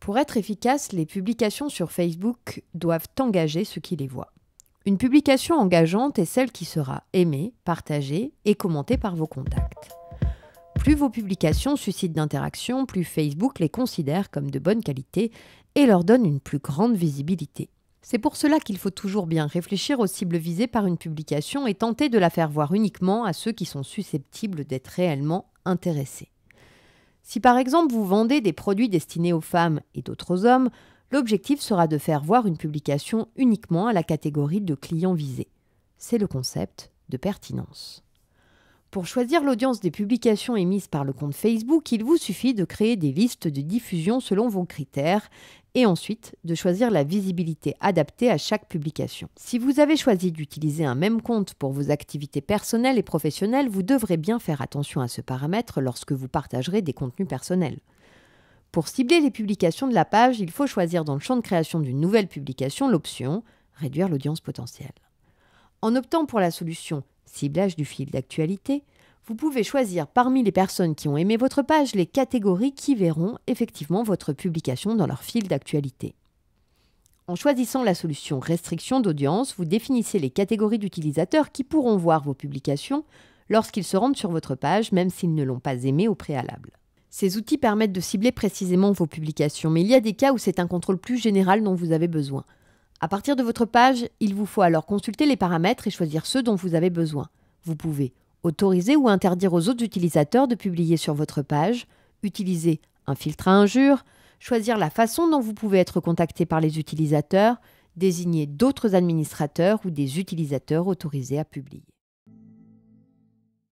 Pour être efficace, les publications sur Facebook doivent engager ceux qui les voient. Une publication engageante est celle qui sera aimée, partagée et commentée par vos contacts. Plus vos publications suscitent d'interactions, plus Facebook les considère comme de bonne qualité et leur donne une plus grande visibilité. C'est pour cela qu'il faut toujours bien réfléchir aux cibles visées par une publication et tenter de la faire voir uniquement à ceux qui sont susceptibles d'être réellement intéressés. Si par exemple vous vendez des produits destinés aux femmes et d'autres aux hommes, l'objectif sera de faire voir une publication uniquement à la catégorie de clients visés. C'est le concept de pertinence. Pour choisir l'audience des publications émises par le compte Facebook, il vous suffit de créer des listes de diffusion selon vos critères et ensuite de choisir la visibilité adaptée à chaque publication. Si vous avez choisi d'utiliser un même compte pour vos activités personnelles et professionnelles, vous devrez bien faire attention à ce paramètre lorsque vous partagerez des contenus personnels. Pour cibler les publications de la page, il faut choisir dans le champ de création d'une nouvelle publication l'option Réduire l'audience potentielle. En optant pour la solution ciblage du fil d'actualité, vous pouvez choisir parmi les personnes qui ont aimé votre page les catégories qui verront effectivement votre publication dans leur fil d'actualité. En choisissant la solution restriction d'audience, vous définissez les catégories d'utilisateurs qui pourront voir vos publications lorsqu'ils se rendent sur votre page, même s'ils ne l'ont pas aimée au préalable. Ces outils permettent de cibler précisément vos publications, mais il y a des cas où c'est un contrôle plus général dont vous avez besoin. À partir de votre page, il vous faut alors consulter les paramètres et choisir ceux dont vous avez besoin. Vous pouvez autoriser ou interdire aux autres utilisateurs de publier sur votre page, utiliser un filtre à injures, choisir la façon dont vous pouvez être contacté par les utilisateurs, désigner d'autres administrateurs ou des utilisateurs autorisés à publier.